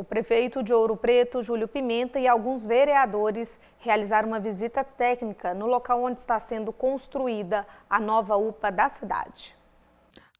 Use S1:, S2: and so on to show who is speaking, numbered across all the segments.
S1: O prefeito de Ouro Preto, Júlio Pimenta, e alguns vereadores realizaram uma visita técnica no local onde está sendo construída a nova UPA da cidade.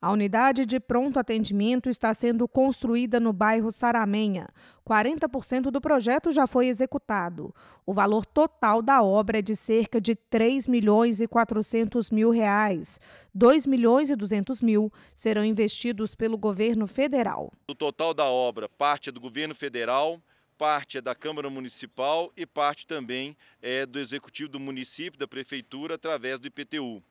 S1: A unidade de pronto atendimento está sendo construída no bairro Saramenha. 40% do projeto já foi executado. O valor total da obra é de cerca de 3 milhões e 400 mil reais. 2 milhões e 200 mil serão investidos pelo governo federal.
S2: O total da obra parte do governo federal, parte é da Câmara Municipal e parte também é do Executivo do município, da Prefeitura, através do IPTU.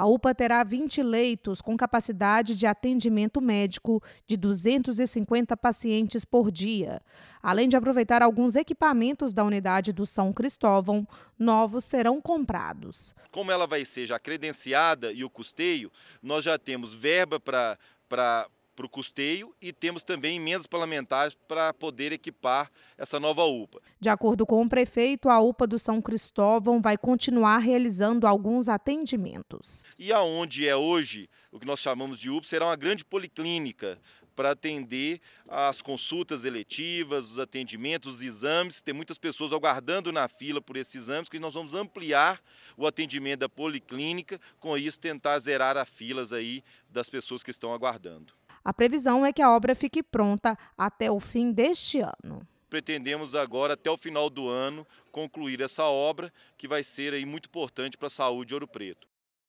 S1: A UPA terá 20 leitos com capacidade de atendimento médico de 250 pacientes por dia. Além de aproveitar alguns equipamentos da unidade do São Cristóvão, novos serão comprados.
S2: Como ela vai ser já credenciada e o custeio, nós já temos verba para para para o custeio e temos também emendas parlamentares para poder equipar essa nova UPA.
S1: De acordo com o prefeito, a UPA do São Cristóvão vai continuar realizando alguns atendimentos.
S2: E aonde é hoje, o que nós chamamos de UPA, será uma grande policlínica para atender as consultas eletivas, os atendimentos, os exames. Tem muitas pessoas aguardando na fila por esses exames, que nós vamos ampliar o atendimento da policlínica, com isso tentar zerar as filas aí das pessoas que estão aguardando.
S1: A previsão é que a obra fique pronta até o fim deste ano.
S2: Pretendemos agora, até o final do ano, concluir essa obra, que vai ser aí muito importante para a saúde de Ouro Preto.